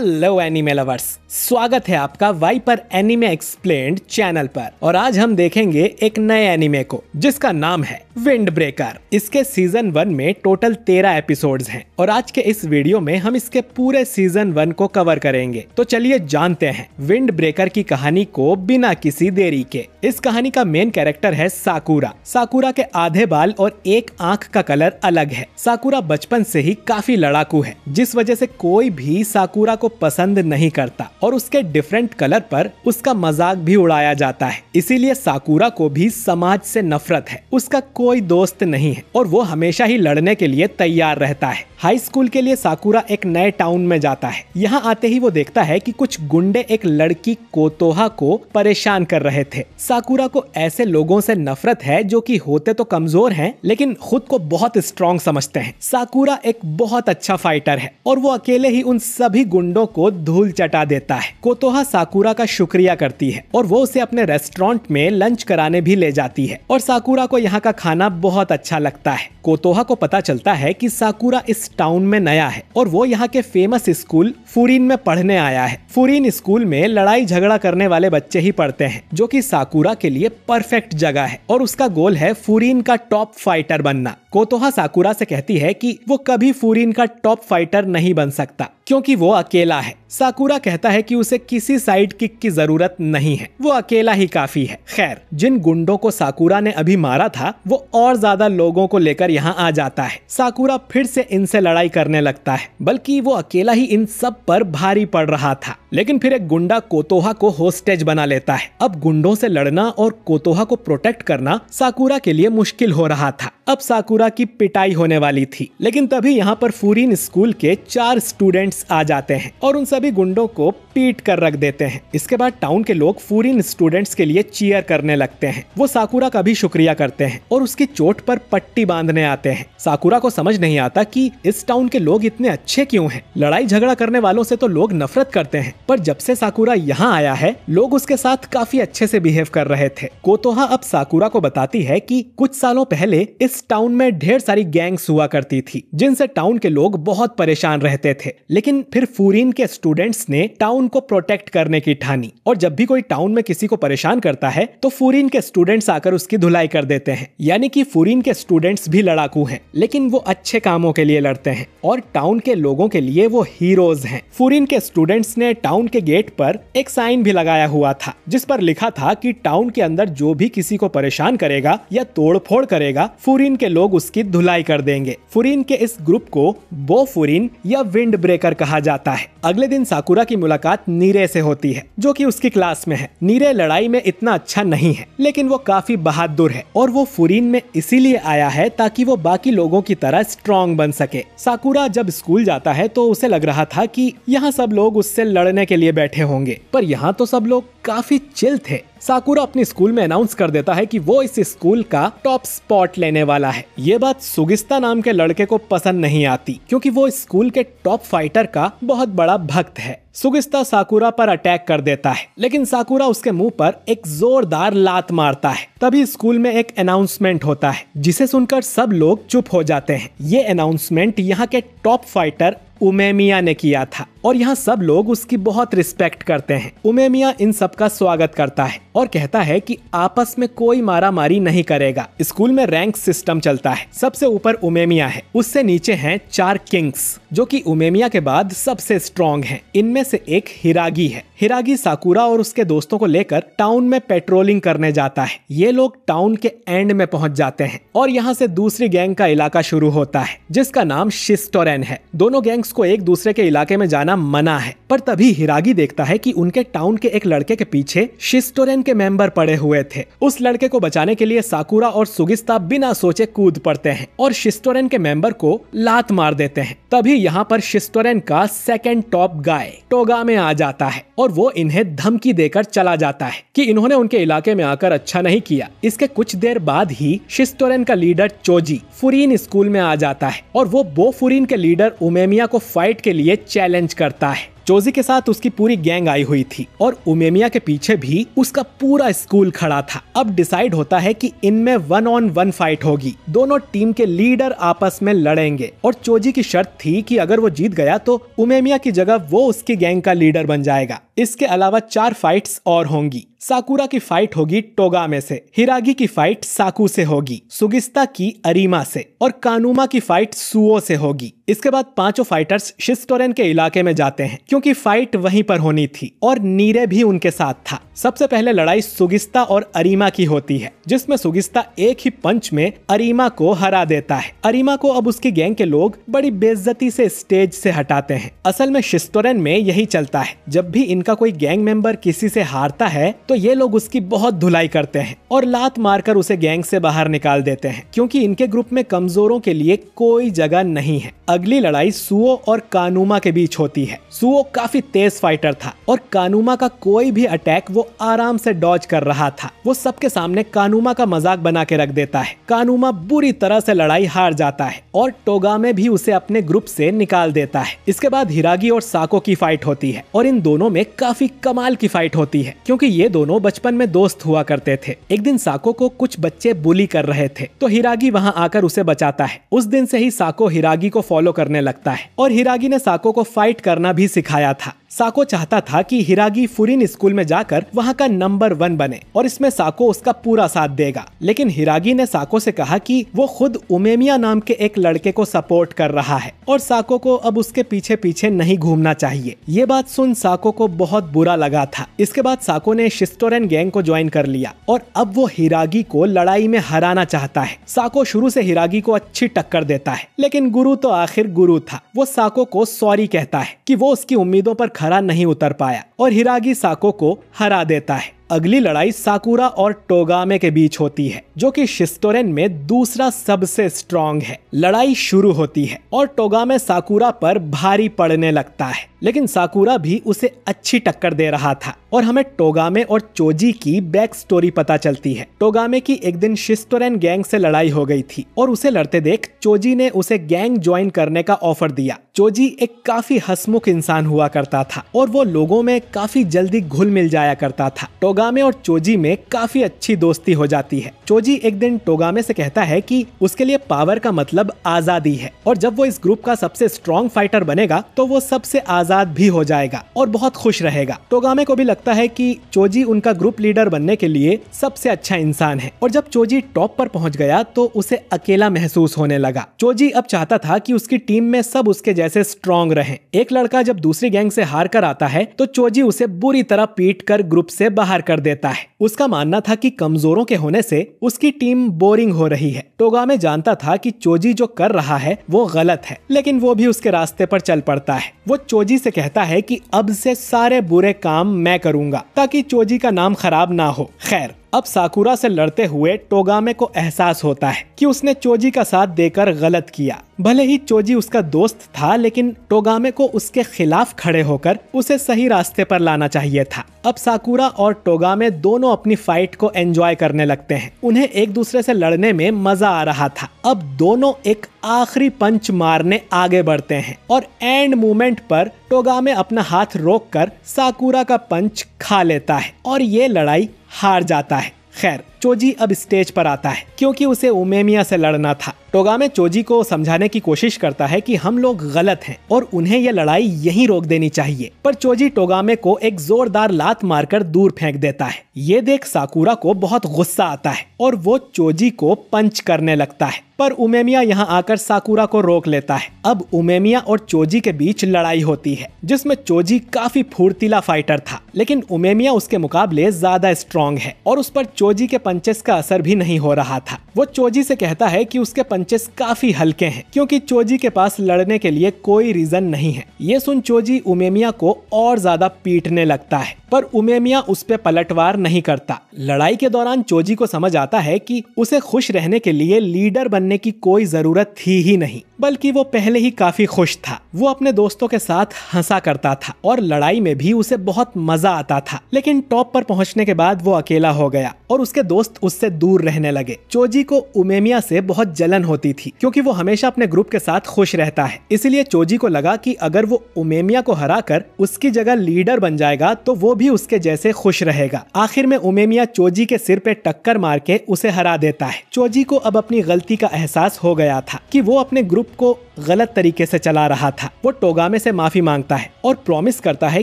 Hello anime lovers स्वागत है आपका वाई पर एनिमे एक्सप्लेन चैनल पर और आज हम देखेंगे एक नए एनिमे को जिसका नाम है विंड ब्रेकर इसके सीजन वन में टोटल तेरह एपिसोड्स हैं और आज के इस वीडियो में हम इसके पूरे सीजन वन को कवर करेंगे तो चलिए जानते हैं विंड ब्रेकर की कहानी को बिना किसी देरी के इस कहानी का मेन कैरेक्टर है साकुरा साकुरा के आधे बाल और एक आंख का कलर अलग है साकुरा बचपन से ही काफी लड़ाकू है जिस वजह से कोई भी साकुरा को पसंद नहीं करता और उसके डिफरेंट कलर पर उसका मजाक भी उड़ाया जाता है इसीलिए साकुरा को भी समाज से नफरत है उसका कोई दोस्त नहीं है और वो हमेशा ही लड़ने के लिए तैयार रहता है हाई स्कूल के लिए साकुरा एक नए टाउन में जाता है यहाँ आते ही वो देखता है कि कुछ गुंडे एक लड़की कोतोहा को परेशान कर रहे थे साकुरा को ऐसे लोगों से नफरत है जो कि होते तो कमजोर हैं लेकिन खुद को बहुत स्ट्रॉन्ग समझते हैं साकुरा एक बहुत अच्छा फाइटर है और वो अकेले ही उन सभी गुंडों को धूल चटा देता है कोतोहा साकुरा का शुक्रिया करती है और वो उसे अपने रेस्टोरेंट में लंच कराने भी ले जाती है और साकुरा को यहाँ का खाना बहुत अच्छा लगता है कोतोहा को पता चलता है की साकुरा इस टाउन में नया है और वो यहाँ के फेमस स्कूल फुरीन में पढ़ने आया है फुरीन स्कूल में लड़ाई झगड़ा करने वाले बच्चे ही पढ़ते हैं जो कि साकुरा के लिए परफेक्ट जगह है और उसका गोल है फुरीन का टॉप फाइटर बनना कोतोहा साकुरा से कहती है कि वो कभी फुरीन का टॉप फाइटर नहीं बन सकता क्योंकि वो अकेला है साकुरा कहता है कि उसे किसी साइड किक की जरूरत नहीं है वो अकेला ही काफी है खैर जिन गुंडों को साकुरा ने अभी मारा था वो और ज्यादा लोगों को लेकर यहाँ आ जाता है साकुरा फिर से इनसे लड़ाई करने लगता है बल्कि वो अकेला ही इन सब पर भारी पड़ रहा था लेकिन फिर एक गुंडा कोतोहा को होस्टेज बना लेता है अब गुंडों से लड़ना और कोतोहा को प्रोटेक्ट करना साकुरा के लिए मुश्किल हो रहा था अब साकुरा की पिटाई होने वाली थी लेकिन तभी यहाँ पर फूरीन स्कूल के चार स्टूडेंट्स आ जाते हैं और उन सभी गुंडों को पीट कर रख देते हैं इसके बाद टाउन के लोग फूरीन स्टूडेंट्स के लिए चीयर करने लगते हैं वो साकुरा का भी शुक्रिया करते हैं और उसकी चोट पर पट्टी बांधने आते हैं साकुरा को समझ नहीं आता कि इस टाउन के लोग इतने अच्छे क्यों हैं लड़ाई झगड़ा करने वालों से तो लोग नफरत करते हैं पर जब से साकुरा यहाँ आया है लोग उसके साथ काफी अच्छे से बिहेव कर रहे थे कोतोहा अब साकुरा को बताती है कि कुछ सालों पहले इस टाउन में ढेर सारी गैंग्स हुआ करती थी जिनसे टाउन के लोग बहुत परेशान रहते थे लेकिन फिर फूरिन के स्टूडेंट्स ने टाउन को प्रोटेक्ट करने की ठानी और जब भी कोई टाउन में किसी को परेशान करता है तो फूरिन के स्टूडेंट्स आकर उसकी धुलाई कर देते हैं यानी कि फूरिन के स्टूडेंट्स भी लड़ाकू हैं लेकिन वो अच्छे कामों के लिए लड़ते करते हैं और टाउन के लोगों के लिए वो हीरोज हैं। फुरिन के स्टूडेंट्स ने टाउन के गेट पर एक साइन भी लगाया हुआ था जिस पर लिखा था कि टाउन के अंदर जो भी किसी को परेशान करेगा या तोड़फोड़ करेगा फुरिन के लोग उसकी धुलाई कर देंगे फुरिन के इस ग्रुप को बो फुरिन या विंड ब्रेकर कहा जाता है अगले दिन साकुरा की मुलाकात नीरे से होती है जो कि उसकी क्लास में है नीरे लड़ाई में इतना अच्छा नहीं है लेकिन वो काफी बहादुर है और वो फुरीन में इसीलिए आया है ताकि वो बाकी लोगों की तरह स्ट्रॉन्ग बन सके साकुरा जब स्कूल जाता है तो उसे लग रहा था कि यहाँ सब लोग उससे लड़ने के लिए बैठे होंगे पर यहाँ तो सब लोग काफी चिल थे साकुरा अपने स्कूल में अनाउंस कर देता है कि वो इस स्कूल का टॉप स्पॉट लेने वाला है ये बात सुगिस्ता नाम के लड़के को पसंद नहीं आती क्योंकि वो स्कूल के टॉप फाइटर का बहुत बड़ा भक्त है सुगिस्ता साकुरा पर अटैक कर देता है लेकिन साकुरा उसके मुंह पर एक जोरदार लात मारता है तभी स्कूल में एक अनाउंसमेंट होता है जिसे सुनकर सब लोग चुप हो जाते हैं ये अनाउंसमेंट यहाँ के टॉप फाइटर उमेमिया ने किया था और यहाँ सब लोग उसकी बहुत रिस्पेक्ट करते हैं उमेमिया इन सब का स्वागत करता है और कहता है कि आपस में कोई मारा मारी नहीं करेगा स्कूल में रैंक सिस्टम चलता है सबसे ऊपर उमेमिया है उससे नीचे हैं चार किंग्स जो कि उमेमिया के बाद सबसे स्ट्रॉन्ग हैं। इनमें से एक हिरागी है हिरागी साकुरा और उसके दोस्तों को लेकर टाउन में पेट्रोलिंग करने जाता है ये लोग टाउन के एंड में पहुंच जाते हैं और यहाँ से दूसरी गैंग का इलाका शुरू होता है जिसका नाम शिस्टोरेन है दोनों गैंग लोग्स को एक दूसरे के इलाके में जाना मना है पर तभी हिरागी देखता है कि उनके टाउन के एक लड़के के पीछे शिस्टोरेन के मेंबर पड़े हुए थे उस लड़के को बचाने के लिए साकुरा और सुगिस्ता बिना सोचे कूद पड़ते हैं और शिस्टोरेन के मेंबर को लात मार देते हैं तभी यहाँ पर शिस्टोरेन का सेकेंड टॉप गाय टोगा में आ जाता है और वो इन्हें धमकी देकर चला जाता है कि इन्होंने उनके इलाके में आकर अच्छा नहीं किया इसके कुछ देर बाद ही शिस्टोरेन का लीडर चोजी फुरीन स्कूल में आ जाता है और वो बो फुरीन के लीडर उमेमिया को फाइट के लिए चैलेंज करता है जोजी के साथ उसकी पूरी गैंग आई हुई थी और उमेमिया के पीछे भी उसका पूरा स्कूल खड़ा था अब डिसाइड होता है कि इनमें वन ऑन वन फाइट होगी दोनों टीम के लीडर आपस में लड़ेंगे और चोजी की शर्त थी कि अगर वो जीत गया तो उमेमिया की जगह वो उसकी गैंग का लीडर बन जाएगा इसके अलावा चार फाइट्स और होंगी साकुरा की फाइट होगी टोगा में से हिरागी की फाइट साकू से होगी सुगिस्ता की अरीमा से और कानूमा की फाइट सुओ से होगी इसके बाद पांचों फाइटर्स शिस्टोरेन के इलाके में जाते हैं क्योंकि फाइट वहीं पर होनी थी और नीरे भी उनके साथ था सबसे पहले लड़ाई सुगिस्ता और अरीमा की होती है जिसमे सुगिस्ता एक ही पंच में अरीमा को हरा देता है अरीमा को अब उसकी गैंग के लोग बड़ी बेजती से स्टेज से हटाते हैं असल में शिस्टोरेन में यही चलता है जब भी इनका का कोई गैंग मेंबर किसी से हारता है तो ये लोग उसकी बहुत धुलाई करते हैं और लात मारकर उसे गैंग से बाहर निकाल देते हैं क्योंकि इनके ग्रुप में कमजोरों के लिए कोई जगह नहीं है अगली लड़ाई सुओ और कानूमा के बीच होती है सुओ काफी तेज फाइटर था और कानूमा का कोई भी अटैक वो आराम से डॉज कर रहा था वो सबके सामने कानूमा का मजाक बना के रख देता है कानूमा बुरी तरह से लड़ाई हार जाता है और टोगामे भी उसे अपने ग्रुप से निकाल देता है इसके बाद हिरागी और साको की फाइट होती है और इन दोनों में काफी कमाल की फाइट होती है क्योंकि ये दोनों बचपन में दोस्त हुआ करते थे एक दिन साको को कुछ बच्चे बुली कर रहे थे तो हिरागी वहाँ आकर उसे बचाता है उस दिन से ही साको हिरागी को फॉलो करने लगता है और हिरागी ने साको को फाइट करना भी सिखाया था साको चाहता था कि हिरागी फुरिन स्कूल में जाकर वहाँ का नंबर वन बने और इसमें साको उसका पूरा साथ देगा लेकिन हिरागी ने साको से कहा कि वो खुद उमेमिया नाम के एक लड़के को सपोर्ट कर रहा है और साको को अब उसके पीछे पीछे नहीं घूमना चाहिए ये बात सुन साको को बहुत बुरा लगा था इसके बाद साको ने शिस्टोरन गैंग को ज्वाइन कर लिया और अब वो हिरागी को लड़ाई में हराना चाहता है साको शुरू से हिरागी को अच्छी टक्कर देता है लेकिन गुरु तो आखिर गुरु था वो साको को सॉरी कहता है कि वो उसकी उम्मीदों पर खरा नहीं उतर पाया और हिरागी साको को हरा देता है अगली लड़ाई साकुरा और टोगामे के बीच होती है जो कि शिस्टोरेन में दूसरा सबसे स्ट्रांग है लड़ाई शुरू होती है और टोगामे साकुरा पर भारी पड़ने लगता है लेकिन साकुरा भी उसे अच्छी टक्कर दे रहा था और हमें टोगामे और चोजी की बैक स्टोरी पता चलती है टोगामे की एक दिन शिस्टोरेन गैंग से लड़ाई हो गई थी और उसे लड़ते देख चोजी ने उसे गैंग ज्वाइन करने का ऑफर दिया चोजी एक काफी हसमुख इंसान हुआ करता था और वो लोगों में काफी जल्दी घुल मिल जाया करता था टोगामे और चोजी में काफी अच्छी दोस्ती हो जाती है चोजी एक दिन टोगामे से कहता है कि उसके लिए पावर का मतलब आजादी है और जब वो इस ग्रुप का सबसे स्ट्रॉन्ग फाइटर बनेगा तो वो सबसे आजाद भी हो जाएगा और बहुत खुश रहेगा टोगामे को भी लगता है की चोजी उनका ग्रुप लीडर बनने के लिए सबसे अच्छा इंसान है और जब चोजी टॉप पर पहुंच गया तो उसे अकेला महसूस होने लगा चोजी अब चाहता था की उसकी टीम में सब उसके जैसे स्ट्रांग रहें एक लड़का जब दूसरी गैंग से हार कर आता है तो चोजी उसे बुरी तरह पीट कर ग्रुप से बाहर कर देता है उसका मानना था कि कमजोरों के होने से उसकी टीम बोरिंग हो रही है टोगा में जानता था कि चोजी जो कर रहा है वो गलत है लेकिन वो भी उसके रास्ते पर चल पड़ता है वो चोजी से कहता है कि अब से सारे बुरे काम मैं करूंगा ताकि चोजी का नाम खराब ना हो खैर अब साकुरा से लड़ते हुए टोगामे को एहसास होता है कि उसने चोजी का साथ देकर गलत किया भले ही चोजी उसका दोस्त था लेकिन टोगामे को उसके खिलाफ खड़े होकर उसे सही रास्ते पर लाना चाहिए था अब साकुरा और टोगामे दोनों अपनी फाइट को एंजॉय करने लगते हैं उन्हें एक दूसरे से लड़ने में मजा आ रहा था अब दोनों एक आखिरी पंच मारने आगे बढ़ते हैं और एंड मोमेंट पर टोगामे अपना हाथ रोककर साकुरा का पंच खा लेता है और ये लड़ाई हार जाता है खैर चोजी अब स्टेज पर आता है क्योंकि उसे उमेमिया से लड़ना था टोगामे चोजी को समझाने की कोशिश करता है कि हम लोग गलत हैं और उन्हें यह लड़ाई यहीं रोक देनी चाहिए पर चोजी टोगामे को एक जोरदार लात मारकर दूर फेंक देता है ये देख साकुरा को बहुत गुस्सा आता है और वो चोजी को पंच करने लगता है पर उमेमिया यहाँ आकर साकुरा को रोक लेता है अब उमेमिया और चोजी के बीच लड़ाई होती है जिसमे चोजी काफी फुर्तीला फाइटर था लेकिन उमेमिया उसके मुकाबले ज्यादा स्ट्रॉन्ग है और उस पर चोजी के पंचेस का असर भी नहीं हो रहा था वो चोजी से कहता है कि उसके पंचेस काफी हल्के हैं क्योंकि चोजी के पास लड़ने के लिए कोई रीजन नहीं है ये सुन चोजी उमेमिया को और ज्यादा पीटने लगता है पर उमेमिया उस पर पलटवार नहीं करता लड़ाई के दौरान चोजी को समझ आता है कि उसे खुश रहने के लिए लीडर बनने की कोई जरूरत थी ही नहीं बल्कि वो पहले ही काफी खुश था वो अपने दोस्तों के साथ हंसा करता था और लड़ाई में भी उसे बहुत मजा आता था लेकिन टॉप पर पहुंचने के बाद वो अकेला हो गया और उसके दोस्त दोस्त उससे दूर रहने लगे चोजी को उमेमिया से बहुत जलन होती थी क्योंकि वो हमेशा अपने ग्रुप के साथ खुश रहता है इसलिए चोजी को लगा कि अगर वो उमेमिया को हराकर उसकी जगह लीडर बन जाएगा तो वो भी उसके जैसे खुश रहेगा आखिर में उमेमिया चोजी के सिर पे टक्कर मार के उसे हरा देता है चोजी को अब अपनी गलती का एहसास हो गया था की वो अपने ग्रुप को गलत तरीके से चला रहा था वो टोगामे से माफी मांगता है और प्रॉमिस करता है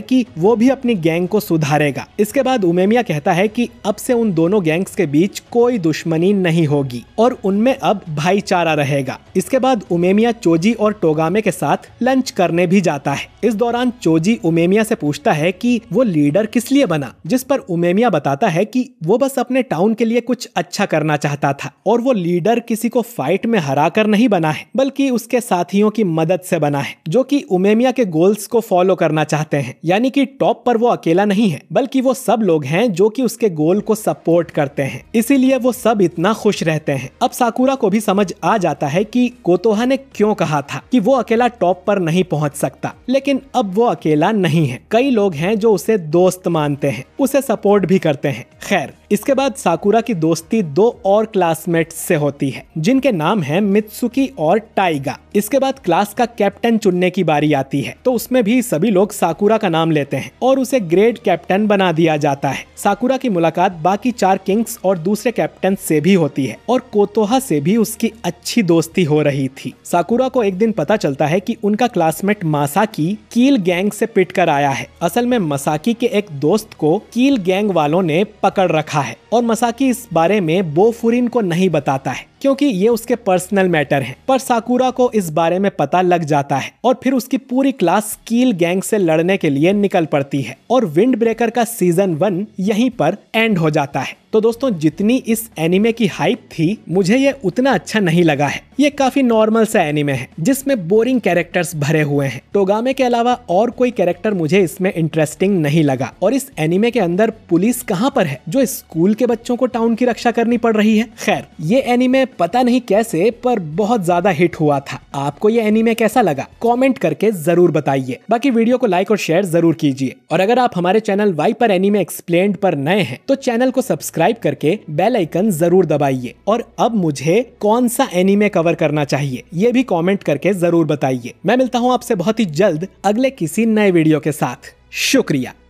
कि वो भी अपनी गैंग को सुधारेगा इसके बाद उमेमिया कहता है कि अब से उन दोनों गैंग्स के बीच कोई दुश्मनी नहीं होगी और उनमें अब भाईचारा रहेगा इसके बाद उमेमिया चोजी और टोगामे के साथ लंच करने भी जाता है इस दौरान चोजी उमेमिया से पूछता है कि वो लीडर किस लिए बना जिस पर उमेमिया बताता है कि वो बस अपने टाउन के लिए कुछ अच्छा करना चाहता था और वो लीडर किसी को फाइट में हरा कर नहीं बना है बल्कि उसके साथ साथियों की मदद से बना है जो कि उमेमिया के गोल्स को फॉलो करना चाहते हैं यानी कि टॉप पर वो अकेला नहीं है बल्कि वो सब लोग हैं जो कि उसके गोल को सपोर्ट करते हैं इसीलिए वो सब इतना खुश रहते हैं अब साकुरा को भी समझ आ जाता है कि कोतोहा ने क्यों कहा था कि वो अकेला टॉप पर नहीं पहुँच सकता लेकिन अब वो अकेला नहीं है कई लोग हैं जो उसे दोस्त मानते हैं उसे सपोर्ट भी करते हैं खैर इसके बाद साकुरा की दोस्ती दो और क्लासमेट से होती है जिनके नाम है मित्सुकी और टाइगा इसके बाद क्लास का कैप्टन चुनने की बारी आती है तो उसमें भी सभी लोग साकुरा का नाम लेते हैं और उसे ग्रेड कैप्टन बना दिया जाता है साकुरा की मुलाकात बाकी चार किंग्स और दूसरे कैप्टन से भी होती है और कोतोहा से भी उसकी अच्छी दोस्ती हो रही थी साकुरा को एक दिन पता चलता है कि उनका क्लासमेट मासाकी कील गैंग से पिट कर आया है असल में मसाकी के एक दोस्त को कील गैंग वालों ने पकड़ रखा रखा है और मसाकी इस बारे में बोफुरिन को नहीं बताता है क्योंकि ये उसके पर्सनल मैटर है पर साकुरा को इस बारे में पता लग जाता है और फिर उसकी पूरी क्लास स्कील गैंग से लड़ने के लिए निकल पड़ती है और विंड ब्रेकर का सीजन वन यहीं पर एंड हो जाता है तो दोस्तों जितनी इस एनिमे की हाइप थी मुझे ये उतना अच्छा नहीं लगा है ये काफी नॉर्मल सा एनिमे है जिसमें बोरिंग कैरेक्टर्स भरे हुए हैं टोगामे के अलावा और कोई कैरेक्टर मुझे इसमें इंटरेस्टिंग नहीं लगा और इस एनिमे के अंदर पुलिस कहाँ पर है जो स्कूल के बच्चों को टाउन की रक्षा करनी पड़ रही है खैर ये एनिमे पता नहीं कैसे पर बहुत ज्यादा हिट हुआ था आपको ये एनीमे कैसा लगा कमेंट करके जरूर बताइए बाकी वीडियो को लाइक और शेयर जरूर कीजिए और अगर आप हमारे चैनल वाई पर एनीमे एक्सप्लेन पर नए हैं तो चैनल को सब्सक्राइब करके बेल आइकन जरूर दबाइए और अब मुझे कौन सा एनिमे कवर करना चाहिए ये भी कॉमेंट करके जरूर बताइए मैं मिलता हूँ आपसे बहुत ही जल्द अगले किसी नए वीडियो के साथ शुक्रिया